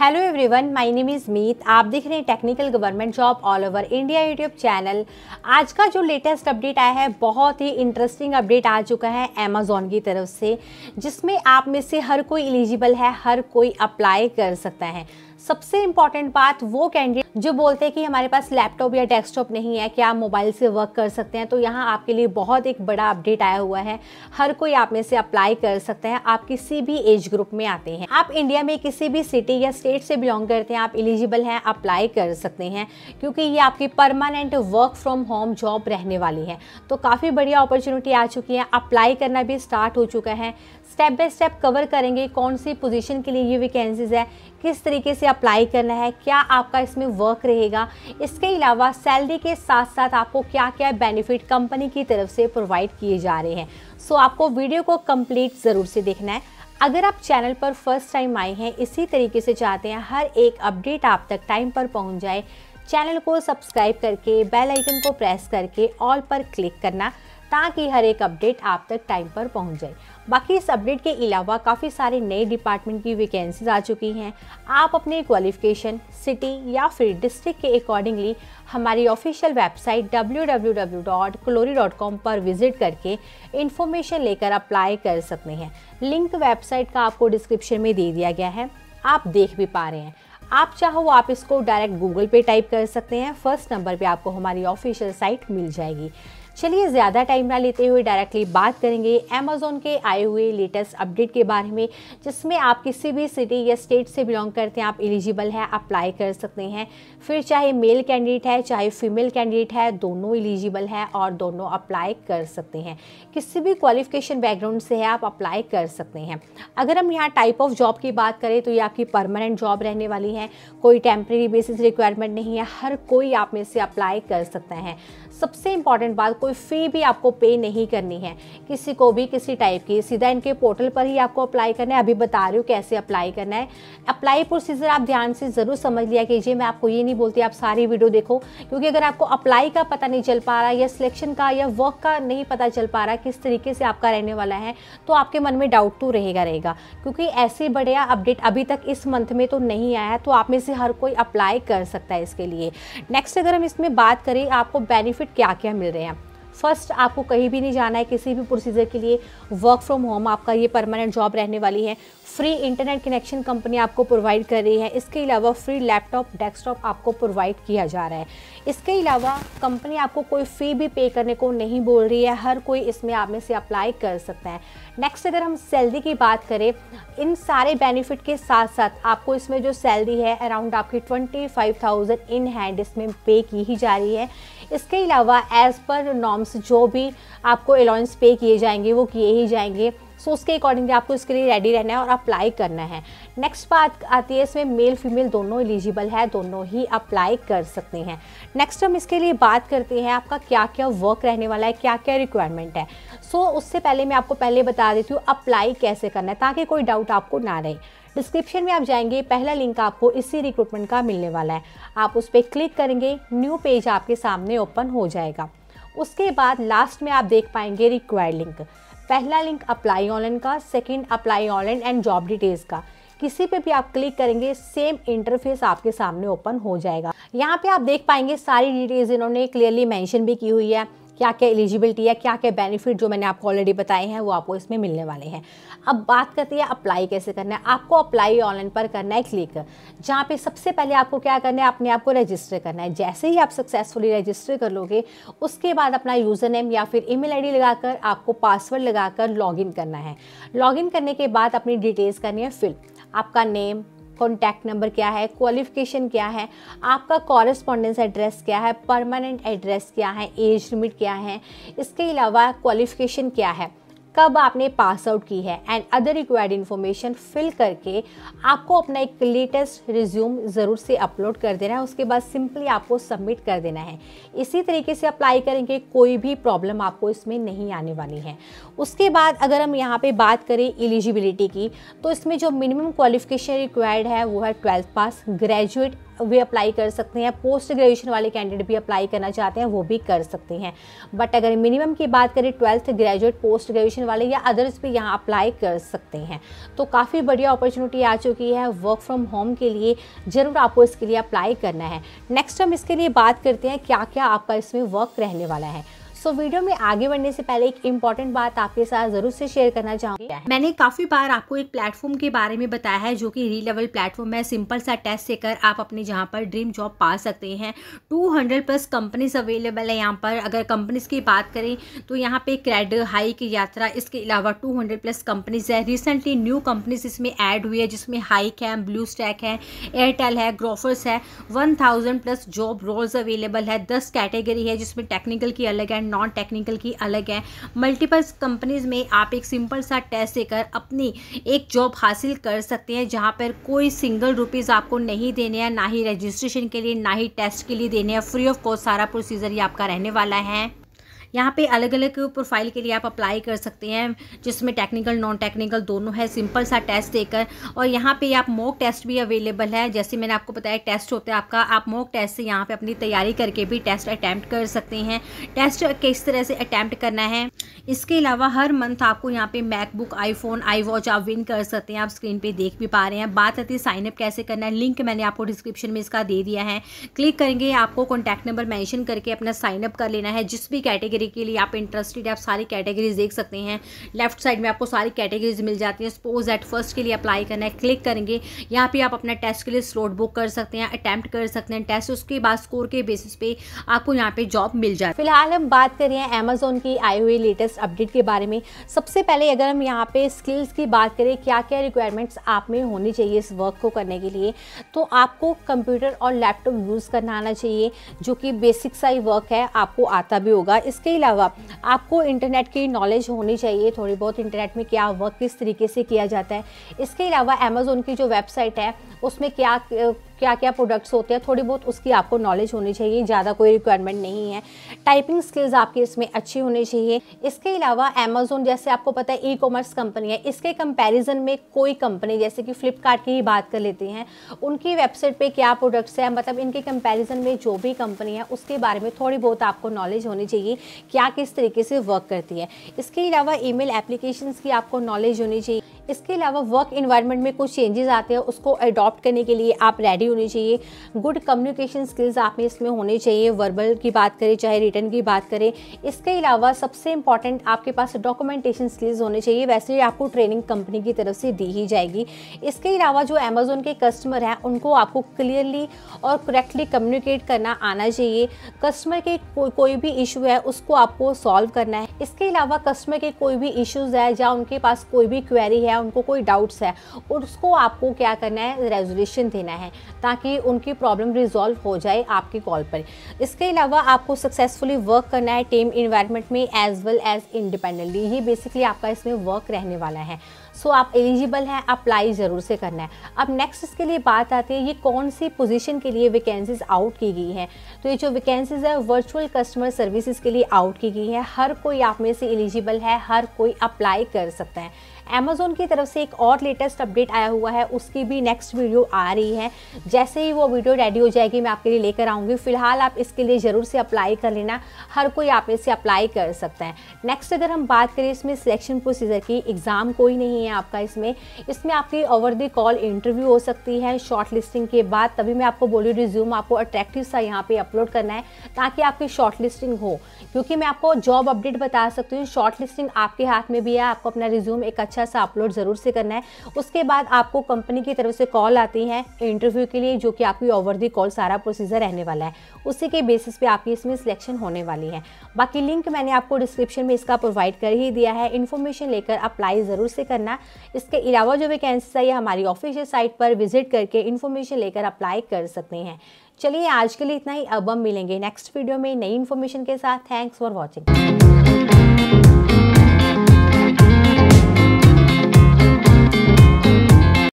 hello everyone my name is Meet आप देख रहे हैं technical government job all over India YouTube channel आज का जो लेटेस्ट अपडेट आया है बहुत ही इंटरेस्टिंग अपडेट आ चुका है अमेजोन की तरफ से जिसमें आप में से हर कोई एलिजिबल है हर कोई अप्लाई कर सकता है सबसे इम्पॉर्टेंट बात वो कहेंगे जो बोलते हैं कि हमारे पास लैपटॉप या डेस्कटॉप नहीं है क्या आप मोबाइल से वर्क कर सकते हैं तो यहाँ आपके लिए बहुत एक बड़ा अपडेट आया हुआ है हर कोई आप में से अप्लाई कर सकते हैं आप किसी भी एज ग्रुप में आते हैं आप इंडिया में किसी भी सिटी या स्टेट से बिलोंग करते हैं आप एलिजिबल हैं अप्लाई कर सकते हैं क्योंकि ये आपकी permanent work from home job रहने वाली है तो काफ़ी बढ़िया अपॉर्चुनिटी आ चुकी है अप्लाई करना भी स्टार्ट हो चुका है स्टेप बाय स्टेप कवर करेंगे कौन सी पोजीशन के लिए ये वैकेंसीज है किस तरीके से अप्लाई करना है क्या आपका इसमें वर्क रहेगा इसके अलावा सैलरी के साथ साथ आपको क्या क्या बेनिफिट कंपनी की तरफ से प्रोवाइड किए जा रहे हैं सो so, आपको वीडियो को कंप्लीट ज़रूर से देखना है अगर आप चैनल पर फर्स्ट टाइम आए हैं इसी तरीके से चाहते हैं हर एक अपडेट आप तक टाइम पर पहुंच जाए चैनल को सब्सक्राइब करके बेल आइकन को प्रेस करके ऑल पर क्लिक करना ताकि हर एक अपडेट आप तक टाइम पर पहुंच जाए बाकी इस अपडेट के अलावा काफ़ी सारे नए डिपार्टमेंट की वैकेंसीज आ चुकी हैं आप अपने क्वालिफिकेशन सिटी या फिर डिस्ट्रिक्ट के अकॉर्डिंगली हमारी ऑफिशियल वेबसाइट www.clori.com पर विजिट करके इन्फॉर्मेशन लेकर अप्लाई कर सकते हैं लिंक वेबसाइट का आपको डिस्क्रिप्शन में दे दिया गया है आप देख भी पा रहे हैं आप चाहो आप इसको डायरेक्ट गूगल पे टाइप कर सकते हैं फर्स्ट नंबर पे आपको हमारी ऑफिशियल साइट मिल जाएगी चलिए ज़्यादा टाइम ना लेते हुए डायरेक्टली बात करेंगे अमेजोन के आए हुए लेटेस्ट अपडेट के बारे में जिसमें आप किसी भी सिटी या स्टेट से बिलोंग करते हैं आप एलिजिबल है अप्लाई कर सकते हैं फिर चाहे मेल कैंडिडेट है चाहे फीमेल कैंडिडेट है दोनों एलिजिबल है और दोनों अप्लाई कर सकते हैं किसी भी क्वालिफिकेशन बैकग्राउंड से है आप अप्लाई कर सकते हैं अगर हम यहाँ टाइप ऑफ जॉब की बात करें तो ये आपकी परमानेंट जॉब रहने वाली है कोई टेम्प्रेरी बेसिस रिक्वायरमेंट नहीं है हर कोई आप में से अप्लाई कर सकते हैं सबसे इंपॉर्टेंट बात कोई फ़ी भी आपको पे नहीं करनी है किसी को भी किसी टाइप की सीधा इनके पोर्टल पर ही आपको अप्लाई करना है अभी बता रही हूँ कैसे अप्लाई करना है अप्लाई प्रोसीजर आप ध्यान से ज़रूर समझ लिया कीजिए मैं आपको ये नहीं बोलती आप सारी वीडियो देखो क्योंकि अगर आपको अप्लाई का पता नहीं चल पा रहा या सिलेक्शन का या वर्क का नहीं पता चल पा रहा किस तरीके से आपका रहने वाला है तो आपके मन में डाउट तो रहेगा रहेगा क्योंकि ऐसे बढ़िया अपडेट अभी तक इस मंथ में तो नहीं आया है तो आप में से हर कोई अप्लाई कर सकता है इसके लिए नेक्स्ट अगर हम इसमें बात करें आपको बेनिफिट क्या क्या मिल रहे हैं फर्स्ट आपको कहीं भी नहीं जाना है किसी भी प्रोसीजर के लिए वर्क फ्रॉम होम आपका ये परमानेंट जॉब रहने वाली है फ्री इंटरनेट कनेक्शन कंपनी आपको प्रोवाइड कर रही है इसके अलावा फ्री लैपटॉप डेस्कटॉप आपको प्रोवाइड किया जा रहा है इसके अलावा कंपनी आपको कोई फ़ी भी पे करने को नहीं बोल रही है हर कोई इसमें आप में से अप्लाई कर सकता है नेक्स्ट अगर हम सैलरी की बात करें इन सारे बेनिफिट के साथ साथ आपको इसमें जो सैलरी है अराउंड आपकी twenty five thousand in hand इसमें पे की ही जा रही है इसके अलावा एज़ पर नॉर्म्स जो भी आपको अलाउंस पे किए जाएंगे वो किए ही जाएंगे सो उसके अकॉर्डिंगली आपको इसके लिए रेडी रहना है और अप्लाई करना है नेक्स्ट बात आती है इसमें मेल फीमेल दोनों एलिजिबल है दोनों ही अप्लाई कर सकते हैं नेक्स्ट हम इसके लिए बात करते हैं आपका क्या क्या वर्क रहने वाला है क्या क्या रिक्वायरमेंट है सो so, उससे पहले मैं आपको पहले बता देती हूँ अप्लाई कैसे करना है ताकि कोई डाउट आपको ना रहे डिस्क्रिप्शन में आप जाएंगे पहला लिंक आपको इसी रिक्रूटमेंट का मिलने वाला है आप उस पर क्लिक करेंगे न्यू पेज आपके सामने ओपन हो जाएगा उसके बाद लास्ट में आप देख पाएंगे रिक्वायर लिंक पहला लिंक अप्लाई ऑनलाइन का second apply online and job details का किसी पे भी आप क्लिक करेंगे सेम इंटरफेस आपके सामने ओपन हो जाएगा यहाँ पे आप देख पाएंगे सारी डिटेल्स इन्होंने क्लियरली मेंशन भी की हुई है क्या क्या एलिजिबिलिटी है क्या क्या बेनिफिट जो मैंने आपको ऑलरेडी बताए हैं वो आपको इसमें मिलने वाले हैं अब बात करते हैं अप्लाई कैसे करना है आपको अप्लाई ऑनलाइन पर करना है क्लिक जहाँ पे सबसे पहले आपको क्या करना है अपने आप को रजिस्टर करना है जैसे ही आप सक्सेसफुली रजिस्टर कर लोगे उसके बाद अपना यूज़र नेम या फिर ईमेल आईडी लगाकर आपको पासवर्ड लगाकर लॉगिन करना है लॉगिन करने के बाद अपनी डिटेल्स करनी है फिल आपका नेम कॉन्टैक्ट नंबर क्या है क्वालिफिकेशन क्या है आपका कॉरेस्पॉन्डेंस एड्रेस क्या है परमानेंट एड्रेस क्या है एज लिमिट क्या है इसके अलावा क्वालिफिकेशन क्या है कब आपने पास आउट की है and other required information fill करके आपको अपना एक लेटेस्ट रिज्यूम ज़रूर से अपलोड कर देना है उसके बाद सिंपली आपको सबमिट कर देना है इसी तरीके से अप्लाई करेंगे कोई भी प्रॉब्लम आपको इसमें नहीं आने वाली है उसके बाद अगर हम यहाँ पर बात करें एलिजिबिलिटी की तो इसमें जो मिनिमम क्वालिफिकेशन रिक्वायर्ड है वो है ट्वेल्थ पास ग्रेजुएट भी अप्लाई कर सकते हैं पोस्ट ग्रेजुएशन वाले कैंडिडेट भी अप्लाई करना चाहते हैं वो भी कर सकते हैं बट अगर मिनिमम की बात करें ट्वेल्थ ग्रेजुएट पोस्ट ग्रेजुएशन वाले या अदर्स भी यहाँ अप्लाई कर सकते हैं तो काफ़ी बढ़िया अपॉर्चुनिटी आ चुकी है वर्क फ्रॉम होम के लिए ज़रूर आपको इसके लिए अप्लाई करना है नेक्स्ट हम इसके लिए बात करते हैं क्या क्या आपका इसमें वर्क रहने वाला है सो so, वीडियो में आगे बढ़ने से पहले एक इंपॉर्टेंट बात आपके साथ जरूर से शेयर करना चाहूंगी मैंने काफी बार आपको एक प्लेटफॉर्म के बारे में बताया है जो कि री लेवल प्लेटफॉर्म है सिंपल सा टेस्ट देकर आप अपने जहाँ पर ड्रीम जॉब पा सकते हैं 200 प्लस कंपनीज अवेलेबल है यहाँ पर अगर कंपनीज की बात करें तो यहाँ पे क्रेड हाई की यात्रा इसके अलावा टू प्लस कंपनीज है रिसेंटली न्यू कंपनीज इसमें ऐड हुई है जिसमें हाइक है ब्लू स्टैक है एयरटेल है ग्रोफर्स है one plus job roles available है दस कैटेगरी है जिसमें टेक्निकल की अलग एंड नॉन टेक्निकल की अलग है मल्टीपल कंपनीज़ में आप एक सिंपल सा टेस्ट देकर अपनी एक जॉब हासिल कर सकते हैं जहाँ पर कोई सिंगल रुपीज़ आपको नहीं देने हैं ना ही रजिस्ट्रेशन के लिए ना ही टेस्ट के लिए देने हैं फ्री ऑफ कॉस्ट सारा प्रोसीजर ये आपका रहने वाला है यहाँ पे अलग अलग प्रोफाइल के लिए आप अप्लाई कर सकते हैं जिसमें टेक्निकल नॉन टेक्निकल दोनों है सिंपल सा टेस्ट देकर और यहाँ पे आप मॉक टेस्ट भी अवेलेबल है जैसे मैंने आपको बताया टेस्ट होता है आपका आप मॉक टेस्ट से यहाँ पे अपनी तैयारी करके भी टेस्ट अटैम्प्ट कर सकते हैं टेस्ट किस तरह से अटैम्प्ट करना है इसके अलावा हर मंथ आपको यहाँ पे मैकबुक आईफोन आई वॉच आप विन कर सकते हैं आप स्क्रीन पर देख भी पा रहे हैं बात आती है साइनअप कैसे करना है लिंक मैंने आपको डिस्क्रिप्शन में इसका दे दिया है क्लिक करेंगे आपको कॉन्टैक्ट नंबर मैंशन करके अपना साइनअप कर लेना है जिस भी कैटेगरी कैटेगरी के लिए आप इंटरेस्टेड आप सारी कैटेगरीज देख सकते हैं लेफ्ट साइड में आपको सारी कैटेगरीज मिल जाती हैं सपोज एट फर्स्ट के लिए अप्लाई करना है क्लिक करेंगे यहाँ पे आप अपना टेस्ट के लिए स्लोट बुक कर सकते हैं अटैम्प्ट कर सकते हैं टेस्ट उसके बाद स्कोर के बेसिस पे आपको यहाँ पे जॉब मिल जाए फिलहाल हम बात करें रहे अमेजोन की आई हुई लेटेस्ट अपडेट के बारे में सबसे पहले अगर हम यहाँ पे स्किल्स की बात करें क्या क्या रिक्वायरमेंट्स आप में होनी चाहिए इस वर्क को करने के लिए तो आपको कंप्यूटर और लैपटॉप यूज़ करना आना चाहिए जो कि बेसिक सा ही वर्क है आपको आता भी होगा इसके इसके अलावा आपको इंटरनेट की नॉलेज होनी चाहिए थोड़ी बहुत इंटरनेट में क्या वर्क किस तरीके से किया जाता है इसके अलावा अमेज़ोन की जो वेबसाइट है उसमें क्या क्या क्या प्रोडक्ट्स होते हैं थोड़ी बहुत उसकी आपको नॉलेज होनी चाहिए ज़्यादा कोई रिक्वायरमेंट नहीं है टाइपिंग स्किल्स आपकी इसमें अच्छी होनी चाहिए इसके अलावा अमेजोन जैसे आपको पता है ई कॉमर्स कंपनी है इसके कंपेरिजन में कोई कंपनी जैसे कि फ्लिपकार्ट की ही बात कर लेते हैं उनकी वेबसाइट पर क्या प्रोडक्ट्स हैं मतलब इनके कंपेरिजन में जो भी कंपनी है उसके बारे में थोड़ी बहुत आपको नॉलेज होनी चाहिए क्या किस तरीके से वर्क करती है इसके अलावा ई एप्लीकेशन की आपको नॉलेज होनी चाहिए इसके अलावा वर्क इन्वायरमेंट में कुछ चेंजेस आते हैं उसको अडॉप्ट करने के लिए आप रेडी होने चाहिए गुड कम्युनिकेशन स्किल्स आप में इसमें होने चाहिए वर्बल की बात करें चाहे रिटर्न की बात करें इसके अलावा सबसे इंपॉर्टेंट आपके पास डॉक्यूमेंटेशन स्किल्स होने चाहिए वैसे ही आपको ट्रेनिंग कंपनी की तरफ से दी ही जाएगी इसके अलावा जो अमेज़ोन के कस्टमर हैं उनको आपको क्लियरली और करेक्टली कम्युनिकेट करना आना चाहिए कस्टमर के को, कोई भी इशू है उसको आपको सॉल्व करना है इसके अलावा कस्टमर के कोई भी इश्यूज़ है या उनके पास कोई भी क्वेरी है है उनको कोई डाउट्स है उसको आपको क्या करना है रेजोल्यूशन देना है ताकि उनकी प्रॉब्लम रिजॉल्व हो जाए आपके कॉल पर इसके अलावा आपको सक्सेसफुली वर्क करना है टीम इन्वायरमेंट में एज वेल एज इंडिपेंडेंटली ये बेसिकली आपका इसमें वर्क रहने वाला है सो so, आप एलिजिबल हैं अप्लाई ज़रूर से करना है अब नेक्स्ट इसके लिए बात आती है ये कौन सी पोजीशन के लिए वैकेंसीज आउट की गई हैं तो ये जो वैकेंसीज है वर्चुअल कस्टमर सर्विसेज के लिए आउट की गई है हर कोई आप में से एलिजिबल है हर कोई अप्लाई कर सकता है अमेजोन की तरफ से एक और लेटेस्ट अपडेट आया हुआ है उसकी भी नेक्स्ट वीडियो आ रही है जैसे ही वो वीडियो रेडी हो जाएगी मैं आपके लिए लेकर आऊँगी फिलहाल आप इसके लिए ज़रूर से अप्लाई कर लेना हर कोई आप इसे अप्लाई कर सकता है नेक्स्ट अगर हम बात करें इसमें सिलेक्शन प्रोसीजर की एग्ज़ाम कोई नहीं है आपका इसमें इसमें आपकी ओवर दी कॉल इंटरव्यू हो सकती है शॉर्ट लिस्टिंग के बाद तभी मैं आपको बोली रिज्यूम आपको अट्रैक्टिव सा यहाँ पे अपलोड करना है ताकि आपकी शॉर्ट लिस्टिंग हो क्योंकि मैं आपको जॉब अपडेट बता सकती हूँ शॉर्ट लिस्टिंग आपके हाथ में भी है आपको अपना रिज्यूम एक अच्छा अच्छा सा अपलोड ज़रूर से करना है उसके बाद आपको कंपनी की तरफ से कॉल आती है इंटरव्यू के लिए जो कि आपकी ओवर दी कॉल सारा प्रोसीजर रहने वाला है उसी के बेसिस पे आपकी इसमें सिलेक्शन होने वाली है बाकी लिंक मैंने आपको डिस्क्रिप्शन में इसका प्रोवाइड कर ही दिया है इन्फॉर्मेशन लेकर अप्लाई ज़रूर से करना इसके अलावा जो वैकेंसी है हमारी ऑफिशियल साइट पर विजिट करके इन्फॉर्मेशन लेकर अप्लाई कर सकते हैं चलिए आज के लिए इतना ही अब हम मिलेंगे नेक्स्ट वीडियो में नई इन्फॉर्मेशन के साथ थैंक्स फॉर वॉचिंग